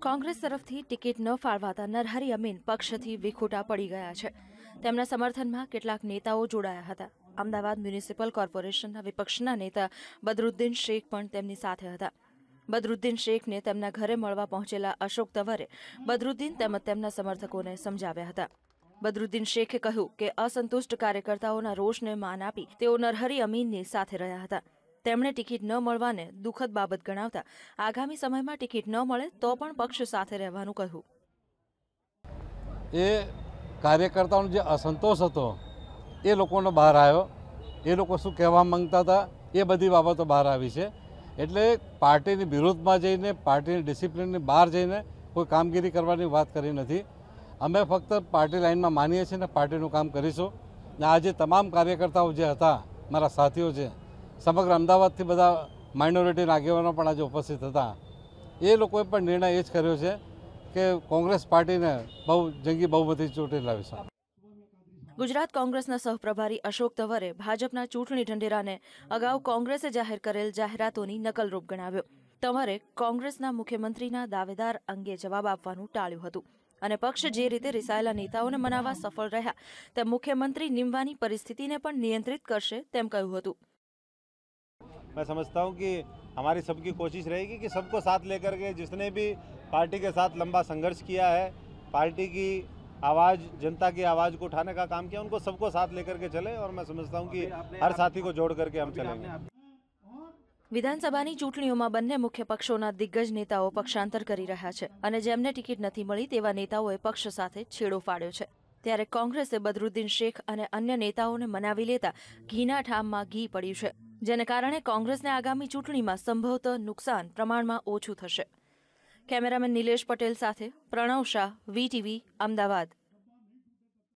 કોંગ્રેસ તરફથી ટિકિટ ન ફાળવાતા નરહરી અમીન પક્ષથી વિખોટા પડી ગયા છે તેમના સમર્થનમાં કેટલાક નેતાઓ જોડાયા હતા અમદાવાદ મ્યુનિસિપલ કોર્પોરેશનના વિપક્ષના નેતા બદરુદ્દીન શેખ પણ તેમની સાથે હતા બદરુદ્દીન શેખને તેમના ઘરે મળવા પહોંચેલા અશોક તંવરે બદરુદ્દીન તેમજ તેમના સમર્થકોને સમજાવ્યા હતા બદરુદ્દીન શેખે કહ્યું કે અસંતુષ્ટ કાર્યકર્તાઓના રોષને માન આપી તેઓ નરહરી અમીનની સાથે રહ્યા હતા તેમણે ટિકિટ ન મળવાને દુઃખદ બાબત ગણાવતા આગામી સમયમાં ટિકિટ ન મળે તો પણ પક્ષ સાથે રહેવાનું કહ્યું એ કાર્યકર્તાઓનો જે અસંતોષ હતો એ લોકોનો બહાર આવ્યો એ લોકો શું કહેવા માંગતા હતા એ બધી બાબતો બહાર આવી છે એટલે પાર્ટીની વિરોધમાં જઈને પાર્ટીની ડિસિપ્લિનની બહાર જઈને કોઈ કામગીરી કરવાની વાત કરી નથી અમે ફક્ત પાર્ટી લાઇનમાં માનીએ છીએ ને પાર્ટીનું કામ કરીશું ને આજે તમામ કાર્યકર્તાઓ જે હતા મારા સાથીઓ છે સમગ્ર અમદાવાદથી બધા માઇનોરિટીના આગેવાનો પણ આજે ઉપસ્થિત હતા એ લોકોએ પણ નિર્ણય એ જ કર્યો છે કે કોંગ્રેસ પાર્ટીને બહુ જંગી બહુમતી ચૂંટી લાવીશું ગુજરાત કોંગ્રેસના સહપ્રભારી અશોક તવરે ભાજપના ચૂંટણી ઢંઢેરાને અગાઉ કોંગ્રેસે જાહેર કરેલ જાહેરાતોની નકલરૂપ ગણાવ્યો તવરે કોંગ્રેસના મુખ્યમંત્રીના દાવેદાર અંગે જવાબ આપવાનું ટાળ્યું હતું અને પક્ષ જે રીતે રિસાયેલા નેતાઓને મનાવવા સફળ રહ્યા તેમ મુખ્યમંત્રી નીમવાની પરિસ્થિતિને પણ નિયંત્રિત કરશે તેમ કહ્યું હતું मैं समझता हूँ कि हमारी सबकी कोशिश रहेगी कि सबको साथ लेकर के जिसने भी पार्टी के साथ लंबा संघर्ष किया है पार्टी की आवाज़ जनता की आवाज़ को उठाने का काम किया उनको सबको साथ लेकर के चले और मैं समझता हूँ कि हर साथी को जोड़ करके हम चलेंगे વિધાનસભાની ચૂંટણીઓમાં બંને મુખ્ય પક્ષોના દિગ્ગજ નેતાઓ પક્ષાંતર કરી રહ્યા છે અને જેમને ટિકિટ નથી મળી તેવા નેતાઓએ પક્ષ સાથે છેડો ફાડ્યો છે ત્યારે કોંગ્રેસે બદરુદ્દીન શેખ અને અન્ય નેતાઓને મનાવી લેતા ઘીના ઠામમાં ઘી પડ્યું છે જેને કારણે કોંગ્રેસને આગામી ચૂંટણીમાં સંભવત નુકસાન પ્રમાણમાં ઓછું થશે કેમેરામેન નિલેશ પટેલ સાથે પ્રણવ શાહ વીટીવી અમદાવાદ